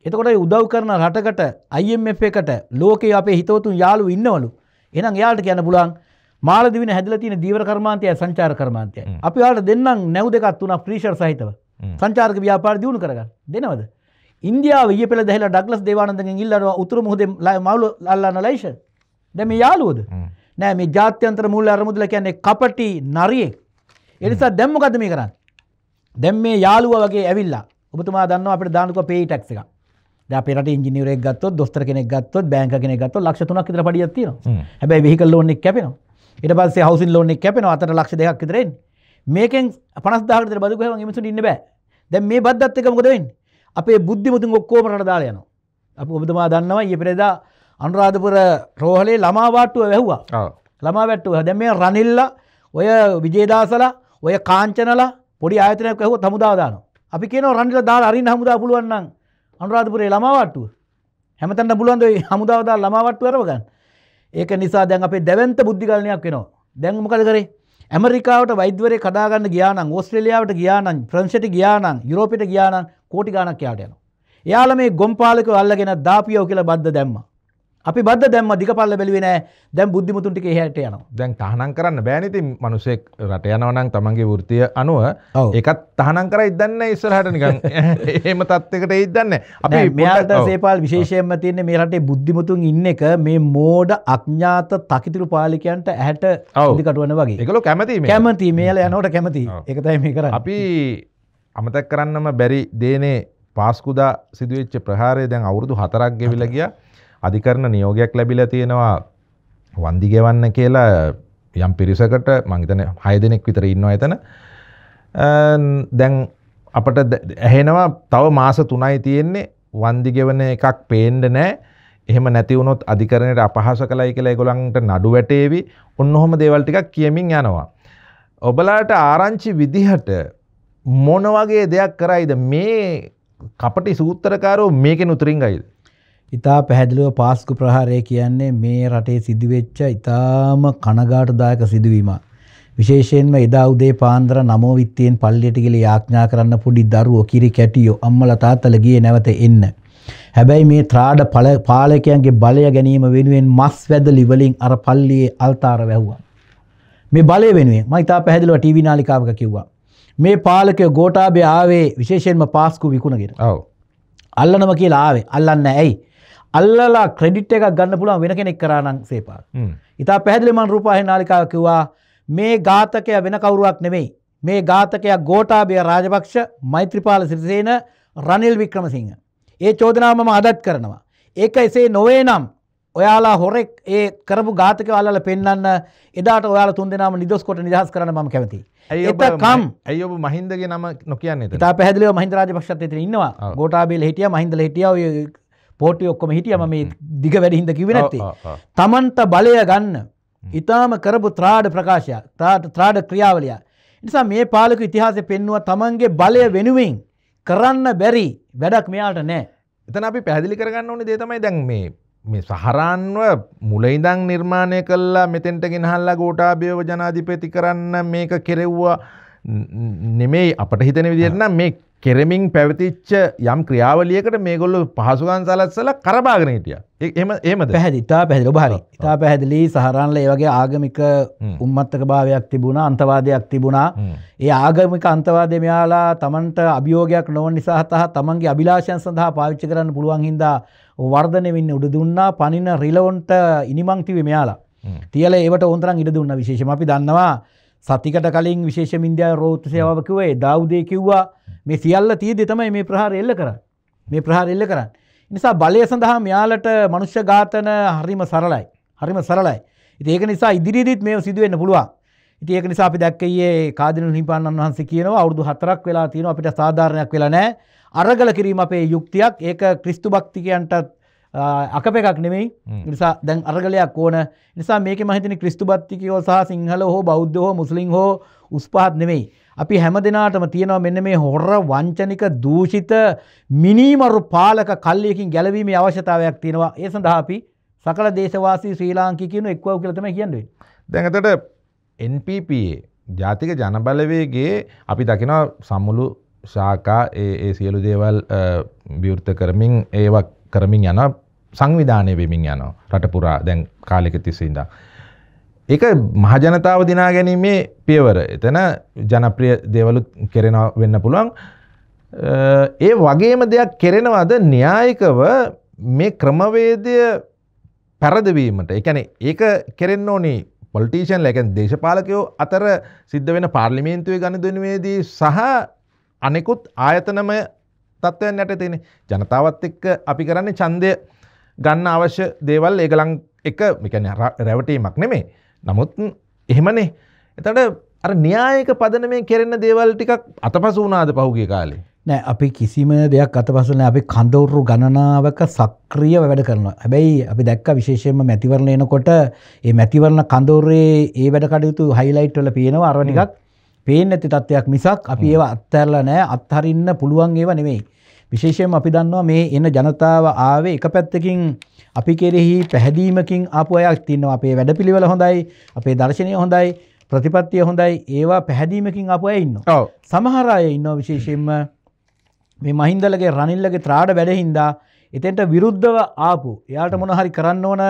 එතකොට උදව් කරන රටකට IMF එකට ලෝකයේ අපේ හිතවතුන් යාළුවෝ ඉන්නවලු. එහෙනම් එයාලට කියන්න පුළුවන් මාළදිවින හැදලා තියෙන දීවර කර්මාන්තයයි සංචාර කර්මාන්තයයි. අපි ඔයාලට දෙන්නම් නැව් දෙකක් තුනක් ප්‍රීෂර් සහිතව. සංචාර්ක ව්‍යාපාර දියුණු කරගන්න දෙනවද. ඉන්දියාව ඒ පෙළ දෙහලා ඩක්ලස් දේවානන්දගෙන් ඉල්ලනවා උතුරු මුහුදේ මවුල අල්ලන ලයිෂන්. දැන් මේ යාළුවෝද? නෑ මේ ජාත්‍යන්තර මූල්‍ය අරමුදල කියන්නේ කපටි නරියෙක්. ඒ නිසා දැන් මොකද්ද මේ කරන්නේ? දැන් මේ යාළුවා වගේ ඇවිල්ලා ඔබතුමා දන්නවා අපිට දානකෝ pay tax එකක්. අපට ඉජිනිවර ගත්තොත් දොස්තර කෙනෙ ගත්තොත් බෑංක කෙන ගත්තොත් ලක්ෂ තුනක් ඉතර පඩියක් තියෙනවා. හැබැයි වෙහිකල් ලෝන් එක කැපෙනවා. ඊට පස්සේ හවුසින් ලෝන් එක කැපෙනවා. අතට ලක්ෂ දෙකක් විතරෙන්නේ. මේකෙන් පනස්දාකට බදු හැම මිසුන් ඉන්න බෑ දැ මේ බද්දත් එක මොකද වෙන්නේ අපේ බුද්ධිමුතුන් ඔක්කෝම රට දාලා යනවා අප ඔබතුමා දන්නවා ඊ පෙරේදා අනුරාධපුර රෝහලේ ළමා වාට්ටුව වැැහ්වා ළමා වැට්ටුව දැ මේ රනිල්ල ඔය විජේදාසල ඔය කාංචනල පොඩි ආයතනයක් ඇහෝ තමුදාදාන අපි කියන රන්ඩිල දා අරින් හමුදා පුළුවන්න්න අනුරාධපුරේ ළමාවට්ටුව හැමතැන්න පුළුවන්දයි හමුදාවදා ළමාවට්ටුවරවගන්න ඒක නිසා දැන් අපේ දැවන්ත බුද්ධිගලනයක් වෙනවා දැන්මකද කරේ ඇමරිකාවට වෛද්‍යවරය කදාගන්න ගියානම් ඕස්ට්‍රේලියාවට ගියානම් ප්‍රංශයට ගියානම් යුරෝපිට ගියානම් කෝටි ගානක් යාට යනවා. එයාල මේ ගොම්පාලක අල්ලගෙන දාපියෝ කියලා බද්ධ දැම්මා. අපි බද දැම දිකපල්ල බැලිවෙන දැම් බුද්ධිමුතුන්ටි හට යන දැන් තහනම් කරන්න බෑනති මනුසෙක් රට යනවනං තමන්ගේ ෘතිය අනුව එකත් තහනම් කර ඉදන්න ඉස්සරහට නිකන් එහෙම තත්වකට ඉදන්න අප මෙයාට සේපාල් විශේෂයම තියන මේ රටේ බුද්ධිමුතුන් ඉන්න එක මේ මෝඩ අඥාත තකිතුරු පාලිකයන්ට ඇහැට අවදිකටුවන වගේ එකලො කැමති කැමති මේල යනවට කැමති එකතයි මේ කර අපි අමතක් කරන්නම බැරි දේනේ පාස්කුදා සිදුවච්ච ප්‍රහාරය දැන් අවුරුදු හතරක් ගෙවිලගිය අධිකරණ නියෝගයක් ලැබිලා තියෙනවා වන්දිගෙවන්න කියලා යම් පිරිසකට මංහිතන හය දෙනෙක් විතර ඉන්නවා ඇතන දැන් අපට ඇහෙනවා තව මාස තුනයි තියෙන්නේ වන්දිගෙවන එකක් පේන්ඩ නෑ එහෙම නැතිවුණොත් අධිකරණයට අපහස කලයි කියලා ගොලන්ට නඩු වැටේවි ඔන්නොහොම දේවල්ටිකක් කියමින් යනවා. ඔබලාට ආරංචි විදිහට මොන වගේ දෙයක් කරයිද මේ කපටි සූත්‍රකාරෝ මේක නුතරින් ගයිද. ඉතා පැහැදිලිව පාස්කු ප්‍රහාරය කියන්නේ මේ රටේ සිදුවෙච්ච ඉතාම කනගාටදායක සිදුවීම. විශේෂයෙන්ම එදා උදේ පාන්දර නමෝවිත්තියෙන් පල්ලියට ගිහලා යාඥා කරන්න පොඩි දරුවෝ කිරි කැටියෝ අම්මලා තාත්තලා ගියේ නැවත එන්න. හැබැයි මේ ත්‍රාඩ පාලකයන්ගේ බලය ගැනීම වෙනුවෙන් මස් වැදලි වලින් අර පල්ලියේ අල්තාර වැහුවා. මේ බලය වෙනුවෙන් මම ඉතා පැහැදිලිව ටීවී නාලිකාවක කිව්වා. මේ පාලකය ගෝඨාභය ආවේ විශේෂයෙන්ම පාස්කු විකුණගෙන. ඔව්. අල්ලනවා කියලා ආවේ. අල්ලන්නේ ඇයි? අල්ලලා ක්‍රඩිට් එකක් ගන්න පුළුවන් වෙන කෙනෙක් කරානං සේපා. ඉතා පැහදිලිමන් රූපාහි නාලිකාව කිව්වා මේ ඝාතකය වෙන කවුරුවක් නෙමෙයි. මේ ඝාතකය ගෝටාබය රාජපක්ෂ මෛත්‍රපාල සිරිසේන රනිල් වික්‍රමසිංහ. ඒ චෝදනාමම අදත් කරනවා. ඒක එසේ නොවේ නම් ඔයාලා හොරෙක් ඒ කරපු ඝාතක අල්ල පෙන්න්න එදාට ඔයාල තුන් දෙනාම නිදස්කොට නිදහස් කරන ම කැමති. ඒකම් ඇය ඔබ මහින්දගේ නම නොකයන්න තා පැදිලව මහින්දරාජ පක්ෂත් ති ඉන්නවා ගෝටාබේල් හිටිය මහින්දල හිටියාව පෝටි ඔක්කොම හිටියම මේ දිග වැඩිහින්ද කිවෙනැත්තේ තමන්ට බලය ගන්න ඉතාම කරපු ත්‍රාඩ ප්‍රකාශය ත්‍රාඩ ක්‍රියාවලිය නිසා මේ පාලක ඉතිහාස පෙන්නුව තමන්ගේ බලය වෙනුවෙන් කරන්න බැරි වැඩක් මෙයාට නෑ එතන අපි පැදිලි කරගන්න ඕනි දේතමයි දැන් මේ මේ සහරාන්ව මුලයිදං නිර්මාණය කල්ලා මෙතෙන්ට ගෙනහල්ලා ගෝටාභයව ජනාධිපති කරන්න මේක කෙරෙව්වා නෙමෙයි අපට හිතන විදිරනම් මේ කෙරමින් පැවතිච්ච යම් ක්‍රියාවලියකට මේගොල්ලු පහසුගන් සලත්සල කරබාගෙන හිටිය එම එම පැහැදි ඉතා පැදිල බහරි ඉතා පැහැදිලි සහරන්ල ඒවගේ ආගමික උම්මත්තක භාවයක් තිබුණා අන්තවාදයක් තිබුණා ඒ ආගමික අන්තවාදය මෙයාලා තමන්ට අභියෝගයක් නොවන් නිසාහතහ තමන්ගේ අභිලාශයන් සඳහා පාවිච්ච කරන්න පුළුවන් හින්දා වර්ධනය වෙන්න උඩ දුන්නා පනින රිලවොන්ට ඉනිමංතිව මෙයාලා තියල ඒවට ඕන්තරන් ඉඩ දුන්න විශේෂම අපි දන්නවා සතිකට කලින් විශේෂමින්දයා රෝතු සයවකවේ දෞදය කිව්වා මේ සියල්ල තියදි තමයි මේ ප්‍රහාර එල්ල කරන්න. මේ ප්‍රහාර එල්ල කරන්න. නිසා බලය සඳහා මෙයාලට මනුෂ්‍ය ඝාතන හරිම සරලයි. හරිම සරලයි. ඉතින් ඒක නිසා ඉදිරියේදීත් මේව සිදු වෙන්න පුළුවන්. ඉතින් ඒක නිසා අපි දැක්ක ඊයේ කාදිනුල් හිමිපාණන් වහන්සේ කියනවා අවුරුදු 4ක් වෙලා තියෙනවා අපිට සාධාරණයක් වෙලා නැහැ. අරගල කිරීම අපේ යුක්තියක්. ඒක ක්‍රිස්තු භක්තිකයන්ටත් අකප එකක් නෙමෙයි නිසා දැන් අරගලයක් ඕන නිසා මේක මහිතන ක්‍රිස්තු භක්තිකයෝ සහ සිංහල හෝ බෞද්ධ හෝ මුස්ලිම් හෝ උස්පහත් නෙමෙයි අපි හැම දෙනාටම තියෙනවා මෙන්න මේ හොර වංචනික දූෂිත මිනීමරු පාලක කල්ලියකින් ගැලවීමේ අවශ්‍යතාවයක් තියෙනවා. ඒ සඳහා අපි සකල දේශවාසී ශ්‍රී ලාංකිකයෝ කියන එක්වව කියලා තමයි කියන්නේ. දැන් අතට NPPA ජාතික ජනබලවේගේ අපි දකිනවා සම්මුළු ශාකා ඒ සියලු දේවල් විවෘත කරමින් ඒවක් කරමින් යන සංවිධානය වෙමින් යනවා රටපුරා දැන් කාලෙක තිස්සේ ඉඳලා ඒක මහජනතාව දිනා ගැනීමේ පියවර එතන ජනප්‍රිය දේවලුත් කෙරෙන වෙන්න පුළුවන් ඒ වගේම දෙයක් කෙරෙනවද න්‍යායිකව මේ ක්‍රමවේදය පැරදවීමට එකන ඒක කෙරෙන්න ඕනි පොලිටීෂන් ලැකැන් දේශපාලකයෝ අතර සිද්ධ වෙන පාර්ලිමේන්තුවේ ගණ දෙනවේදී සහ අනෙකුත් ආයතනම තත්ත්වයන් යට තියෙන ජනතාවත් එක්ක අපි කරන්නේ චන්දය ගන්න අවශ්‍ය දේවල් ඒගලං එක මිකන රැවටීමක් නෙමේ නමුත් එහෙමනේ එතට අර න්‍යායක පදන මේ කෙරෙන්න දේවල් ටිකක් අතපස වුනාද පහුගේ කාලේ නෑ අපි කිසිම දෙයක් අතපසන අපි කඳවුරු ගණනාවක සක්‍රිය වැඩ කරනවා හැබැයි අපි දැක්ක විශේෂයෙන්ම මැතිවරණ එනකොට ඒ මැතිවරණ කඳවුරේ ඒ වැඩ කටයුතු හයිලයිට් වල පේනවා අරනිකක් පේන ඇති තත්ත්වයක් මිසක් අපි ඒව අත්තැරල නෑ අත්හරින්න පුළුවන් ඒව නෙවෙයි විශේෂයෙන්ම අපි දන්නවා මේ එන ජනතාව ආවේ එක පැත්තකින් අපි කෙරෙහි පැහැදීමකින් ආපු අයක් තියෙනවා. අපේ වැඩපිළිවෙල හොඳයි, අපේ දර්ශනය හොඳයි, ප්‍රතිපත්තිය හොඳයි. ඒවා පැහැදීමකින් ආපු අය ඉන්නවා. සමහර අය ඉන්නවා විශේෂයෙන්ම මේ මහින්දලගේ රනිල්ලගේ ත්‍රාඩ වැඩහින්දා එතෙන්ට විරුද්ධව ආපු. එයාට මොන හරි කරන්න ඕන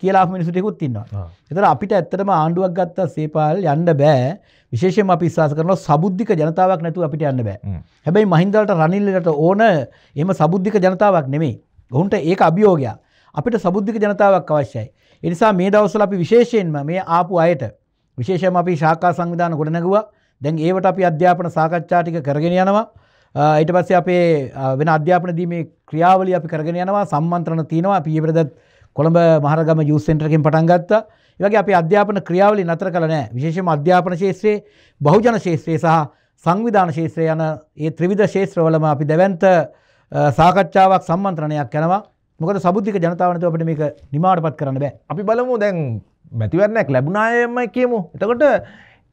කියලා මිනිසුටෙකුත් ඉන්නවා. එතන අපිට ඇත්තටම ආණ්ඩුවක් ගත්තා සේපාල් යන්න බෑ. විශේෂයෙන්ම අපි විශ්වාස කරනවා සබුද්ධික ජනතාවක් නැතුව අපිට යන්න බෑ. හැබැයි මහින්දලට රනිල්ලට ඕන එහෙම සබුද්ධික ජනතාවක් නෙමෙයි. ඔවුන්ට ඒක අභියෝගයක්. අපිට සබුද්ධික ජනතාවක් අවශ්‍යයි. ඒ නිසා මේ දවස්වල අපි විශේෂයෙන්ම මේ ආපු අයට විශේෂයෙන්ම අපි ශාකා සංවිධාන ගොඩනැගුවා. දැන් ඒවට අපි අධ්‍යාපන සාකච්ඡා ටික කරගෙන යනවා. ඊට පස්සේ අපේ වෙන අධ්‍යාපන දීමේ ක්‍රියාවලිය අපි කරගෙන යනවා. සම්මන්ත්‍රණ තියෙනවා. අපි ඊපෙරදත් කොළඹ මහරගම යුසෙන්ටරකින් පටන් ගත්තා ඒවගේ අපි අධ්‍යාපන ක්‍රියාවලි නතර කළ නෑ විශේෂම අධ්‍යාපන ශේත්‍රයේ බහුජන ශේත්‍රයේ සහ සංවිධාන ශේත්‍රය යන ඒ ත්‍රිවිධ ශේත්‍රවලම අපි දැවන්ත සාකච්ඡාවක් සම්මන්ත්‍රණයක් යනවා මොකද සබුද්ධික ජනතාවනතු අපට මේක නිමාට පත් කරන්න බෑ අපි බලමු දැන් මැතිවරණයක් ලැබුණායම කියමු එතකොට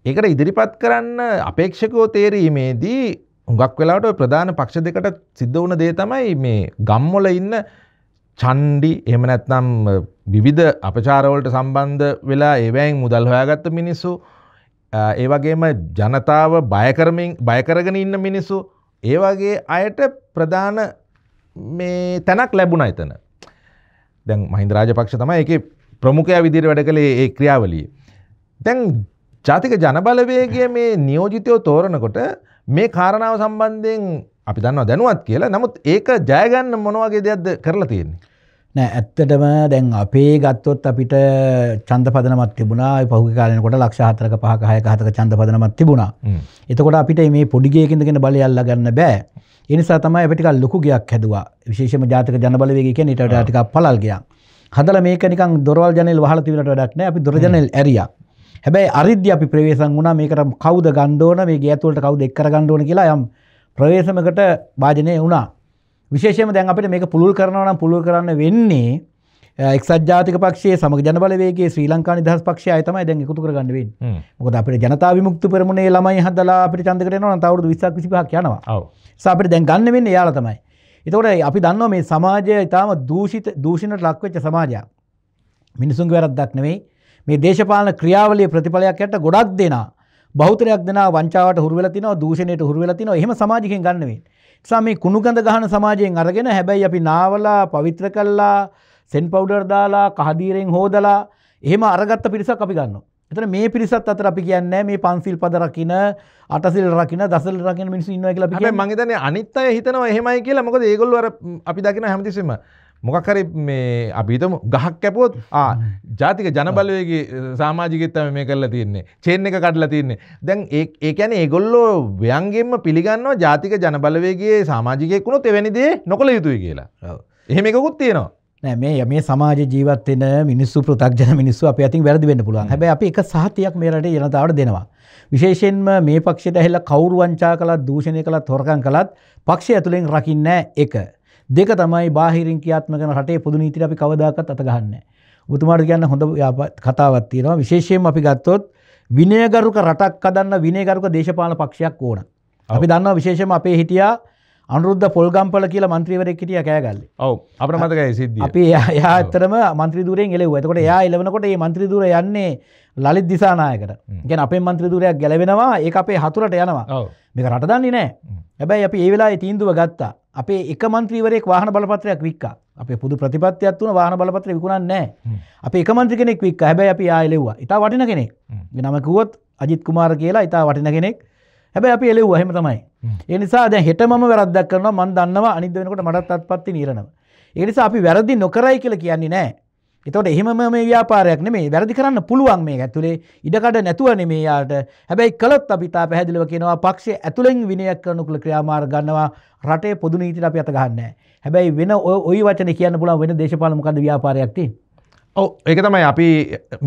ඒකට ඉදිරිපත් කරන්න අපේක්ෂකෝ තේරීමේදී හුඟක් වෙලාට ප්‍රධාන පක්ෂ දෙකට සිද්ධ වන දේ තමයි මේ ගම්මොල ඉන්න චණ්ඩි එම නැත්නම් විවිධ අපචාරවලට සම්බන්ධ වෙලා ඒවැයින් මුදල් හොයාගත්ත මිනිස්සු ඒවගේම ජනතාව බයකරමින් බයකරගෙන ඉන්න මිනිස්සු ඒවගේ අයට ප්‍රධාන මේ තැනක් ලැබුණ එතන දැන් මහින්දරාජපක්ෂ තම එක ප්‍රමුඛයා විදිර වැඩ කළේ ඒ ක්‍රියාවලිය දැන් ජාතික ජනබලවේගේ මේ නියෝජිතයෝ තෝරණකොට මේ කාරණාව සම්බන්ධයෙන් අපි දන්නවා දැනුවත් කියලා නමුත් ඒක ජයගන්න මොනවගේ දෙයක්ද කරලා තියෙන්නේ නෑ ඇත්තටම දැන් අපේ ගත්තොත් අපිට ඡන්ද පදනමක් තිබුණා පහුගිය කාලේනකොට ලක්ෂ 4ක 5ක 6ක 7ක ඡන්ද පදනමක් තිබුණා. එතකොට අපිට මේ පොඩි ගේක ඉඳගෙන බලය අල්ලා ගන්න බෑ. ඒ නිසා තමයි අපි ටිකක් ලොකු ගයක් හැදුවා. විශේෂයෙන්ම ජාතික ජනබලවේගය කියන්නේ ඊට වඩා ටිකක් පළල් ගයක්. හදලා මේක නිකන් දොරවල් ජනෙල් වහලා තිබුණට වැඩක් නෑ. අපි දොර ජනෙල් ඇරියා. හැබැයි අරිද්දි අපි ප්‍රවේශම් වුණා මේකට කවුද ගන්න ඕන මේ ගේ ඇතුළට කවුද එක් කර ගන්න ඕන කියලා යම් ප්‍රවේශමකට වාජනය වුණා. විශේෂම දැන් අපිට මේක පුළුල් කරනවා නම් පුළුල් කරන්න වෙන්නේ එක්සත් ජාතික පක්ෂයේ සමග ජනබලවේගයේ ශ්‍රී ලංකා නිදහස් පක්ෂයයි තමයි දැන් එකතු කරගන්න වෙන්නේ. මොකද අපිට ජනතා විමුක්ති පෙරමුණේ ළමයි හදලා අපිට ඡන්දකට එනවා නම් තවරුදු 20ක් 25ක් යනවා. ඔව්. ඒසාව අපිට දැන් ගන්න වෙන්නේ එයාලා තමයි. එතකොට අපි දන්නවා මේ සමාජය ඉතාම දූෂිත දූෂණයට ලක්වෙච්ච සමාජයක්. මිනිසුන්ගේ වැරද්දක් නෙවෙයි. මේ දේශපාලන ක්‍රියාවලියේ ප්‍රතිඵලයක් යට ගොඩක් දෙනා බෞතරයක් දෙනා වංචාවට හුරු වෙලා තිනවා, දූෂණයට හුරු වෙලා තිනවා. එහෙම සමාජිකෙන් ගන්න වෙන්නේ. නිසා මේ කුණුකඳ ගහන සමාජයෙන් අරගෙන හැබැයි අපි නාවලා පවිත්‍ර කළා සෙන් පවුඩර් දාලා කහදීරෙන් හෝදලා එහෙම අරගත්ත පිරිසක් අපි ගන්නවා. එතන මේ පිරිසත් අතර අපි කියන්නේ මේ පන්සිල් පද රකින්න අටසිල් රකින්න දසල් රකින්න මිනිස්සු ඉන්නවා කියලා අපි කියන්නේ. මම හිතන්නේ අනිත් අය හිතනවා එහෙමයි කියලා. මොකද ඒගොල්ලෝ අර අපි දකින හැමතිස්සෙම මොකකර මේ අපිතම ගහක් කැපොත් ජාතික ජනබලයගේ සාමාජිකත්තම මේ කරලා තියන්නේ චේන එක කඩලා තියන්නේ දැන් ඒකැන ඒගොල්ලෝ ව්‍යන්ගෙන්ම පිළිගන්නවා ජාතික ජනබලවේගේ සාමාජිකයක්ුණු තෙවැනිදේ නොකළ යුතුයි කියලා එහෙමකුත් තියෙනවා නෑ මේ මේ සමාජ ජීවත්වෙන මිනිස්සු ප්‍රතක්ජන මිනිස්සු අප අතින් වැරදි වෙන්න පුළුවන් හැබැ අපි එක සහතියක් මේරට ජනතාවට දෙනවා විශේෂෙන්ම මේ පක්ෂයට ඇහෙල්ලා කවුරුවංචා කළත් දූෂණය කළත් හොරකන් කළත් පක්ෂය ඇතුළෙන් රකින්න එක දෙක තමයි බාහිරින් ක්‍රියාත්මක රටේ පොදු නීතිර අපි කවදාකවත් අත ගහන්නේ ඔබතුමාට කියන්න හොඳ කතාවක් තියෙනවා විශේෂයෙන් අපි ගත්තොත් විනයගරුක රටක් හදන්න විනයගරුක දේශපාලන පක්ෂයක් ඕන අපි දන්නවා විශේෂම අපේ හිටියා අනුරුද්ධ පොල්ගම්පල කියලා මන්ත්‍රීවරෙක් හිටිය කෑගල්ල ඔව අප මතකයි සිද්ධ අපි යාතරම මන්ත්‍රදුරෙන් එලෙව ඇතකොට යා එලවනකොට ඒ මන්ත්‍රදුර යන්නේ ලලිත් දිසානායකට ගැන අපේ මන්ත්‍රදුරයක් ගැලවෙනවා ඒ අපේ හතුරට යනවා මේක රටදන්නේ නෑ හැබැයි අපි ඒ වෙලා තීන්දුව ගත්තා අපේ එක මන්ත්‍රීවරෙක් වාහන බලපත්‍රයක් වික්කා අපේ පුදු ප්‍රතිපත්තියක් වන වාහන බලපත්‍ර විකුණන්න නෑ අපේ එක මන්ත්‍රි කෙනෙක් වික් හැබැයි අපි ආයෙලෙව්වා ඉතා වටින කෙනෙක් නමකුවොත් අජිත් කුමාර කියලා ඉතා වටින කෙනෙක් හැබැ අප එලෙව් අහෙම තමයි එනිසා දැ හෙට ම වැරදක් කරන මන් දන්නවා අනිද වෙනකට මටත් අත්පත්ති නිරනවා. එනිසා අපි වැරදි නොකරයි කියල කියන්නේ නෑ. එතවට එහෙම මේ ව්‍යාපාරයක් නෙමේ වැරදි කරන්න පුළුවන් මේ ඇතුළේ ඉඩකඩ නැතුව නෙමේ යාට හැබැයි කළොත් අපිතා පැහැදිලිව කියෙනවා පක්ෂ ඇතුළෙන් විනයක් කරනුකුල ක්‍රියාමාර ගන්නවා රටේ පොදු නීතිට අපි අත ගන්න හැබැයි වෙන ඔයි වචන කියන්න පුලන් වෙන දේශපාලමකද ව්‍යාපාරයක්ති. ඔ ඒක තමයි අපි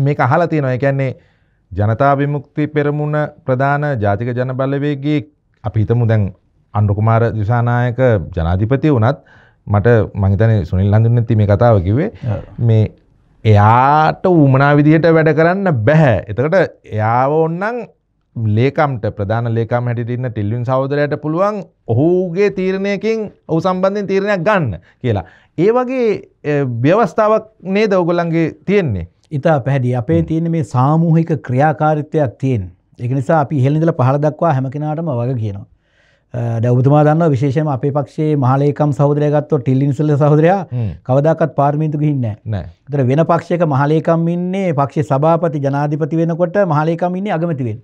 මේ අහලා තියෙනවා එකන්නේ ජනතා විමුක්ති පෙරමුණ ප්‍රධාන ජාතික ජනබලවේගේ අපි හිතමු දැන් අන්ඩුකුමාර දිසානායක ජනාධිපති වනත් මට මහිතන සුනිල් හඳුන්න ති මේ කතාව කිවේ මේ එයාට ඌමනා විදිහට වැඩ කරන්න බැහැ එතකට එයාව ඔන්නන් ලේකම්ට ප්‍රධාන ලේකම් හැටිටන්න ටිල්ලින් සහෝදරයට පුළුවන් ඔහුගේ තීරණයකින් ඔහු සම්බන්ධින් තීරණයක් ගන්න කියලා. ඒ වගේ ව්‍යවස්ථාවක් නේද ඔගොල්ලන්ගේ තියෙන්නේ. ඉතා පැහැදි අපේ තියෙන මේ සාමූහික ක්‍රියාකාරිත්වයක් තියෙන් එක නිසා අපි හෙල්නිදල පහළ දක්වා හැමකිෙනටම වග කියනවා. දැවතුමා දන්න විශේෂම අපේ පක්ෂේ මහලේකම් සහදරයගත්ව ටිල්ලින්සල සහදරයා කවදක්ත් පාර්මිතු ගින්න තර වෙන පක්ෂයක මහලේකම් ඉන්නේ පක්ෂ සභාපති ජනාධිපති වෙනකොට මහලේකම් ඉන්නේ අගමතිවෙන්.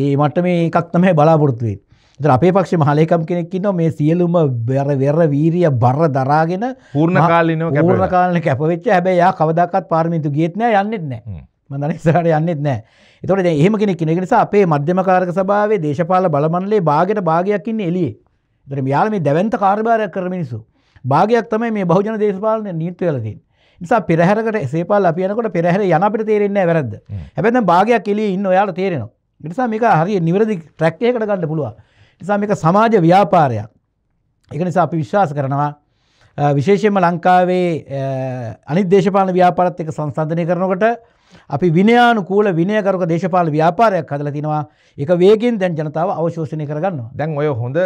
ඒ මට මේ එකක්තමහ බලාපොරොත්තුවේ. එතන අපේ පක්ෂේ මහලේකම් කෙනෙක් ඉන්නවා මේ සියලුම බර වෙර වීරිය බර දරාගෙන පූර්ණ කාලිනව කැප පූර්ණ කාලන කැපවෙච්ච හැබැයි යා කවදාකවත් පාර්මිතු ගියෙත් නෑ යන්නෙත් නෑ මම දන්නේ ඉස්සරහට යන්නෙත් නෑ ඒතකොට දැන් එහෙම කෙනෙක් ඉන්න නිසා අපේ මධ්‍යම කාරක සභාවේ දේශපාලන බලමණ්ඩලයේ භාගයට භාගයක් ඉන්නේ එළියේ එතකොට මෙයාලා මේ දැවැන්ත කාර්යභාරයක් කරන මිනිස්සු භාගයක් තමයි මේ බහුජන දේශපාලන නීති වල තියෙන්නේ නිසා පෙරහැරකට සේපාල අපි යනකොට පෙරහැර යන අපිට තේරෙන්නේ නැහැ වැරද්ද හැබැයි දැන් භාගයක් එළියේ ඉන්න ඔයාලා තේරෙනවා ඒ නිසා මේක හරිය නිවැරදි ට්‍රැක් එකකට ගන්න පුළුවන් නිසා මේක සමාජ ව්‍යාපාරයක්. ඒක නිසා අපි විශ්වාස කරනවා විශේෂයෙන්ම ලංකාවේ අනිත් දේශපාලන ව්‍යාපාරත් එක්ක සංසන්දනය කරනකොට අපි විනයානුකූල විනයකරක දේශපාල ව්‍යාපාරයක් හදලා තිනවා. ඒක වේගෙන් දැන් ජනතාව අවශෝෂණය කරගන්නවා. දැන් ඔය හොඳ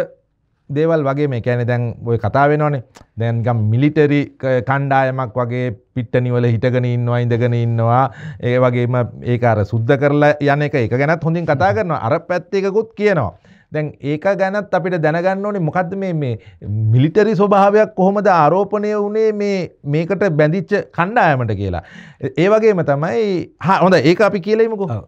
දේවල් වගේ මේ කියන්නේ දැන් ඔය කතා වෙනවනේ. දැන් ගම් මිලිටරි කණ්ඩායමක් වගේ පිට්ටනිවල හිටගෙන ඉන්නවා ඉඳගෙන ඉන්නවා. ඒ වගේම ඒක අර සුද්ධ කරලා යන එක ඒක ගැනත් හොඳින් කතා කරනවා. අර පැත්තේකකුත් කියනවා. දැන් ඒක ගැනත් අපිට දැනගන්න ඕනේ මොකද්ද මේ මේ මිලිටරි ස්වභාවයක් කොහොමද ආරෝපණය වුණේ මේ මේකට බැඳිච්ච කණ්ඩායමට කියලා. ඒ වගේම තමයි හා හොඳ ඒක අපි කියලා ඉමුකෝ.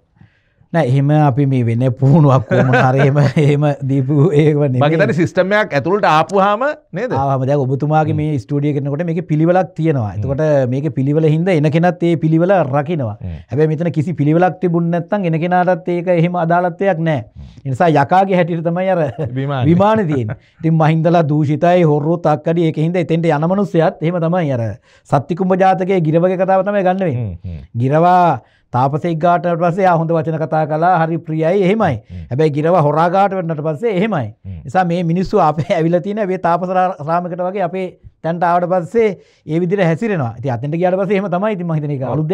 නෑ එහෙම අපි මේ වෙන පුහුණුවක් හරම එහෙම දීපු ඒවන මගේතන සිිස්ටමයක් ඇතුළට ආපුහම නේද ආමද ඔබතුමාගේ මේ ස්ටඩිය කෙනකොට මේ පිළිවලක් තියෙනවා එතකොට මේක පිළිවල හිද එන කෙනත් ඒ පිළිවල රකිනවා හැබ මෙතන කිසි පිළිවලක් තිබුන්නත්තන් එන කෙනටත් ඒක එහෙම අදාලත්වයක් නෑ නිසා යකාගේ හැටිට තමයි අර විමාන තියෙන් ඉතින් මහින්දලා දූෂිතයි හොරු තක්කඩ ඒක හිද එතෙන්ට යනමනුස්සයත් එහෙම තමයි අර සත්තිකුම්ඹ ජාතකය ගිරවගේ කතාවතමය ගන්නවෙන් ගිරවා තාපසෙක්ගාට පස්සේ හොඳ වචන කතා කලා හරි ප්‍රියයි එහෙමයි හැබැයි ගිරව හොරාගාට වන්නට පස්සේ එහෙමයි නිසා මේ මිනිස්සු අපේ ඇවිලතින වේ තාපසරාමකට වගේ අපේ තැන්ට ආවට පස්සේ ඒ විදිර හැසිරෙනවා ති අතට ගියට පසේ හම තමයි ති මහිතනක අලුද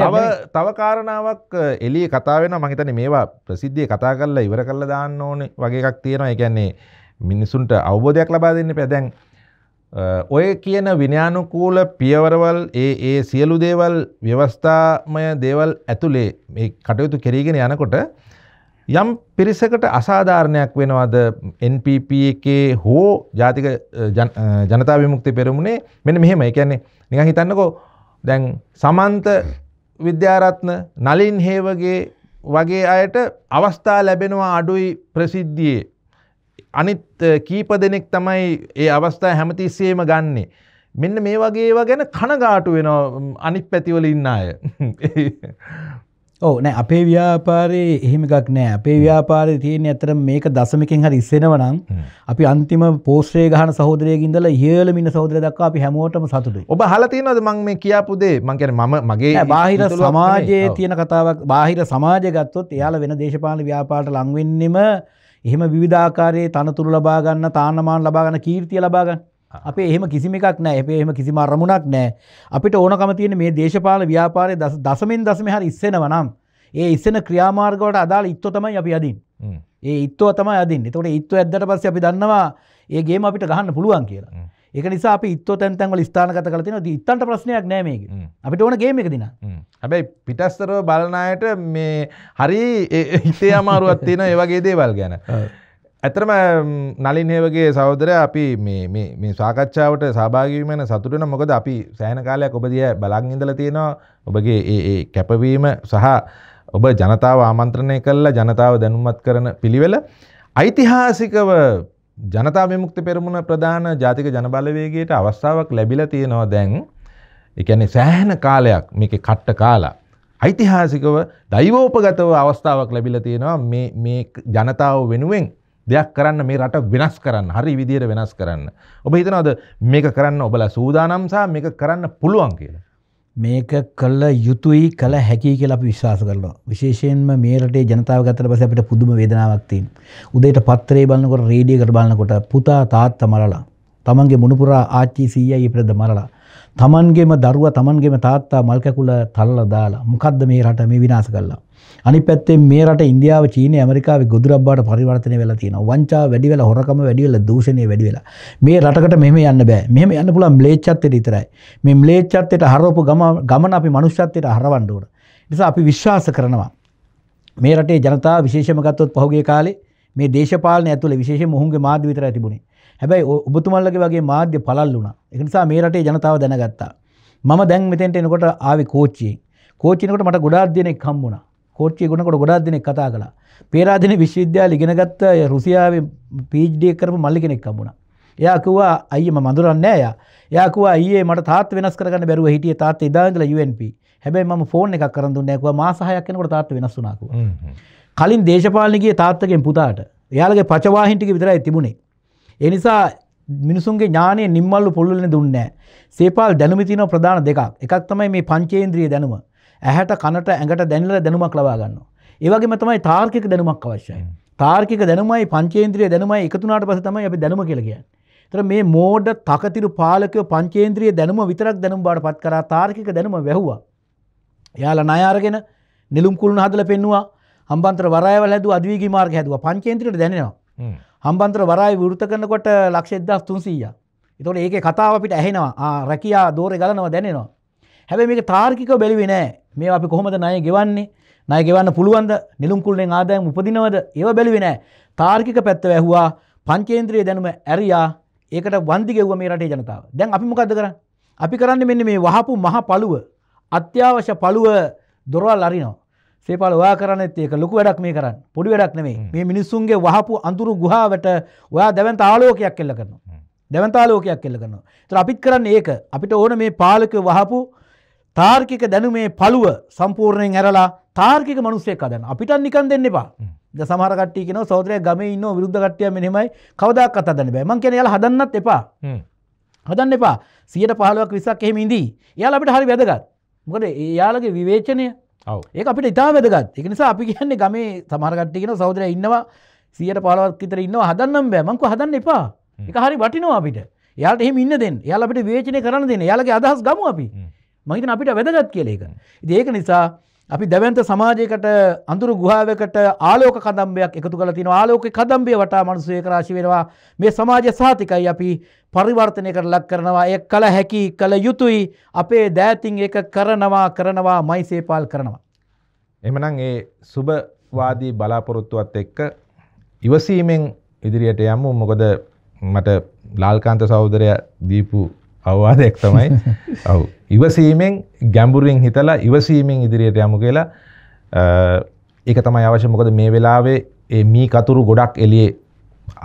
තව කාරණාවක් එලිය කතාවෙන මහිතන මේවා ප්‍රසිද්ධිය කතා කරලා ඉවර කරලා දාන්න ඕන වගේකක් තියෙනවා එකන්නේ මිනිසුන්ට අවබෝධයක් ලබා දෙන්න පැදැන් ඔය කියන විනයානුකූල පියවරවල් ඒ ඒ සියලු දේවල් ව්‍යවස්ථාමය දේවල් ඇතුළේ මේ කටයුතු කෙරීගෙන යනකොට යම් පිරිසකට අසාධාරණයක් වෙනවාද NPP එකේ හෝ ජාතික ජනතා විමුක්ති පෙරමුණේ මෙන්න මෙහෙම ඒ කියන්නේ නිකන් හිතන්නකෝ දැන් සමන්ත විද්‍යාරත්න නලින් හේවගේ වගේ අයට අවස්ථා ලැබෙනවා අඩුයි ප්‍රසිද්ධියේ අනිත් කීප දෙනෙක් තමයි ඒ අවස්ථා හැමතිස්සේම ගන්නේ. මෙන්න මේ වගේ ඒවා ගැන කනගාටු වෙන අනිත් පැතිවල ඉන්න අය. ඕ නෑ අපේ ව්‍යාපාරයේ එහෙමකක් නෑ අපේ ව්‍යාපාරය තියෙන ඇතර මේක දසමකින් හරි ඉස්සෙනවනම් අපි අන්තිම පෝස්ත්‍රේ ගහන සහෝදරයගින්දල ඉහල මින්න සහෝදර දක් අපි හැමෝටම සතුට ඔබ හලතිනවද මං මේ කියාපුදේ මංකැන ම මගේ බාහිර සමාජයේ තියෙන කතාවක් බාහිර සමාජ ගත්තොත් එයාල වෙන දේශපාල ව්‍යාපාට ලංවෙන්නෙම එහෙම විධාකාරයේ තනතුරු ලබාගන්න තානමාන ලබාගන්න කීර්තිය ලබාගන්න අප එහෙම කිසිම එකක් නෑ අපේ එහෙම කිසිම අරමුණක් නෑ අපිට ඕනකම තියෙන මේ දේශපාල ව්‍යාපාරය දස දසමෙන් දසම හරි ඉස්සෙනවනම් ඒ ඉස්සෙන ක්‍රියාමාර්ගවට අදාළ ඉත්ව තමයි අපි අදින් ඒ ඉත්ව තමයි අදින් එතකොට ඉත්ව ඇද්දට පස්සේ අපි දන්නවා ඒගේම අපිට ගහන්න පුළුවන් කියලා එක නිසා ත්ව තැන්තැන්වල ස්ථානගත කල තින ඉත්තන්ට ප්‍රශ්නයක් නෑමේක අපිට ඕන ගේම එක දින හැබැයි පිටස්තර බලනායට මේ හරි හිතේ අමාරුවත් තියෙන ඒවගේ දේවල් ගැන ඇතරම නලින්හේවගේ සෞදර අපි මේ සාකච්ඡාවට සභාගීමෙන සතුටන මොකද අපි සෑන කාලයක් ඔබදිය බලංඉඳල තියෙනවා ඔබගේ ඒ කැපවීම සහ ඔබ ජනතාව ආමන්ත්‍රණය කල්ලා ජනතාව දැනුමත් කරන පිළිවෙල ඓතිහාසිකව ජනතා විමුක්ති පෙරමුණ ප්‍රධාන ජාතික ජනබලවේගයට අවස්ථාවක් ලැබිලා තියෙනවා දැන් එකැනෙ සෑහන කාලයක් මේක කට්ට කාලා. ඓතිහාසිකව දයිවෝපගතව අවස්ථාවක් ලැබිල තියෙනවා මේ ජනතාව වෙනුවෙන් දෙයක් කරන්න මේ රට වෙනස් කරන්න හරි විදියට වෙනස් කරන්න. ඔබ හිතනවද මේක කරන්න ඔබලා සූදානම්සා මේක කරන්න පුළුවන් කියලා. මේක කළ යුතුයි කළ හැකි කියලා අපි විශ්වාස කරනවා. විශේෂයෙන්ම මේ රටේ ජනතාව ගත්තට පස්සේ අපිට පුදුම වේදනාවක් තියෙනවා. උදේට පත්‍රේ බලනකොට රේඩියෝ එකට බලනකොට පුතා තාත්තා මරලා තමන්ගේ මුණුපුරා ආච්චි සීයයි ඉපිරද මරලා තමන්ගේම දරුවා තමන්ගේම තාත්තා මල් කැකුල තල්ලලා දාලා මොකද්ද මේ රට මේ විනාශ කළා අනිත් පැත්තේ මේ රට ඉන්දියාව චීනය ඇමරිකාවේ ගොදුරබ්බාට පරිවර්තනය වෙලා තියෙනවා වංචා වැඩි වෙලා හොරකම වැඩි වෙලා දූෂණය වැඩි වෙලා මේ රටකට මෙහෙම යන්න බෑ මෙහෙම යන්න පුළුවන් ම්ලේච්ඡත්වයට විතරයි මේ ම්ලේච්ඡත්වයට හරවපු ගමන අපි මනුෂ්‍යත්වයට හරවන්න ඕන නිසා අපි විශ්වාස කරනවා මේ රටේ ජනතාව විශේෂම ගත්තොත් පහුගිය කාලේ මේ දේශපාලන ඇතුළේ විශේෂයෙන් මොහුගේ මාධ්‍ය විතරයි තිබුණේ. හැබැයි ඔබතුමල්ලගේ වගේ මාධ්‍ය පළල් වුණා. ඒක නිසා මේ රටේ ජනතාව දැනගත්තා. මම දැන් මෙතෙන්ට එනකොට ආවේ කෝච්චියෙන්. කෝච්චිය එනකොට මට ගොඩාක් දෙනෙක් හම්බුණා. කෝච්චිය ගොනකොට ගොඩාක් දෙනෙක් කතා කළා. පේරාදෙන විශ්වවිද්‍යාලය ඉගෙනගත්ත රුසියාවේ PhD කරපු මල්ලි කෙනෙක් හම්බුණා. එයා කිව්වා අයියේ මම අඳුරන්නේ නැහැ එයා. එයා කිව්වා අයියේ මට තාත් වෙනස් කරගන්න බැරුව හිටියේ තාත්තා ඉඳලා UNP. හැබැයි මම ෆෝන් එකක් කරන් දුන්නේ නැහැ කිව්වා මාස 6ක් යනකොට තාත්තා වෙනස් වුණා කිව්වා. කලින් දේශපාලනගේ තාත්තකෙන් පුතාට එයාලගේ පචවාහින්ටික විතරයි තිබුණේ. එනිසා මිනිසුන්ගේ ඥානය නිම්මල්ලු පොල්ලන දුන්නෑ. සේපාල් දැනුමිතින ප්‍රධාන දෙකක් එකක් තමයි මේ පංචේන්ද්‍රිය දැනුම ඇහැට කනට ඇඟට දැනල දැනුමක් ලබාගන්න. ඒවගේම තමයි තාර්කික දැනුමක් අවශ්‍යයි. තාර්කික දැනුමයි පංචේන්ද්‍රිය දැනුමයි එකතුනාට පස තමයි අපි දැනුම කියලගිය. තර මේ මෝඩ තකතිරු පාලකව පංචේන්ද්‍රිය දැනුම විතරක් දැනුම් බාට පත් කරා තාර්කික දැනුම වැැහවා. යාල නයාරගෙන නිලුම් කුළුණ හදල පෙන්වා හම්බන්තර වරයවල හැදු අදවීගේ මාර්ග හැදුව පංචේන්ත්‍රයට දැනෙනවා හම්බන්තර වරයි විෘත කරනකොට ලක්ෂ එදස් තුන්සීය එතොට ඒක කතාව අපිට ඇහෙනවා රැකයා දෝර ගලනවා දැනෙනවා හැබැ මේක තාර්කික බැලිවි නෑ මේ අපි කොහොමද නය ගෙවන්නේ නය ගෙවන්න පුළුවන්ද නිලුම්කුල්ලෙන් ආදායම් උපදිනවද ඒව බැලිවි නෑ තාර්කික පැත්ත ඇහවා පංචේන්ත්‍රයේ දැනුම ඇරයා ඒකට වන්දි ගෙව්ව මේ රටේ ජනතාව දැන් අපි මොකද කරන්න අපි කරන්න මෙන්න මේ වහපු මහ පළුව අත්‍යවශ්‍ය පළුව දොරවල් අරිනවා සේපාල ඔයා කරන්න ඒක ලොකු වැඩක් මේ කරන්න පොඩි වැඩක් නෙමේ මේ මිනිස්සුන්ගේ වහපු අඳුරු ගුහාාවට ඔයා දැවන්ත ආලෝකයක් කෙල්ල කරනවා දැවන්තාලෝකයක් කෙල්ල කරනවා තර අපිත් කරන්න ඒක අපිට ඕන මේ පාලක වහපු තාර්කික දැනුමේ පළුව සම්පූර්ණයෙන් ඇරලා තාර්කික මනුස්සෙක් අදන්න අපිට නිකන් දෙන්න එපා ද සමහරට්ටිය න සෝදරය ගම ඉන්න විරුද්ධගට්ටිය මෙහෙමයි කවදක් අත දන්න බෑ මං කියන යාල හදන්නත් එපා හදන්න එපා සියට පහලුවක් විසක් එහෙම ඉදී යාල අපිට හරි වැදගත් මොකද යාලගේ විවේචනය ඒ අපිට ඉතා වැදගත් එක නිසා අපි කියන්නේ ගමේ සමහරකට්ටිකෙන සෞදරය ඉන්නවා සියට පාලවක්කිතර ඉන්න හදන්නම් බෑමංක හදන්න එපා එක හරි වටිනවා අපිට යාට එහම ඉන්න දෙන්න යාල අපිට වේචනය කරන දෙන්න යාලගේ අදහස් ගම අපි මහිතන අපිට වැදගත් කියලේක ඒක නිසා අපි දැවන්ත සමාජයකට අඳුරු ගුහාාවකට ආලෝක කදම්බයක් එකතු කළ තින ආලෝක කදම්බිය වටා මනුසය කරශි වෙනවා මේ සමාජ සාතිකයි අපි පරිවර්තනය කර ලක් කරනවා එක් කළ හැකි කළ යුතුයි අපේ දෑතින් එක කරනවා කරනවා මයිසේපාල් කරනවා. එමනං ඒ සුභවාදී බලාපොරොත්තුවත් එක්ක ඉවසීමෙන් ඉදිරියට යම්මු මොකද මට ලාල්කාන්ත සෞදරය දීපු අවවාදයක් තමයි ඔව් ඉවසීමෙන් ගැඹුරින් හිතලා ඉවසීමෙන් ඉදිරියට යමු කියලා ඒක තමයි අවශ්‍ය මොකද මේ වෙලාවේ ඒ මී කතුරු ගොඩක් එළියේ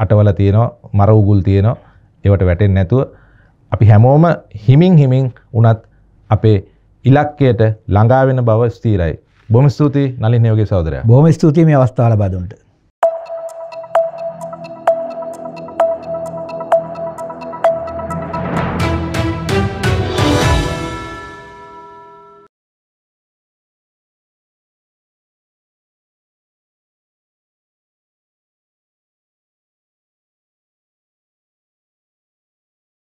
අටවල තියෙනවා මර උගුල් තියෙනවා ඒවට වැටෙන්නේ නැතුව අපි හැමෝම හිමින් හිමින් උනත් අපේ ඉලක්කයට ළඟා වෙන බව ස්ථිරයි. බොහොම ස්තුතියි නලින් නියෝගේ සහෝදරයා. බොහොම ස්තුතියි මේ අවස්ථාව ලබා දුන්නට.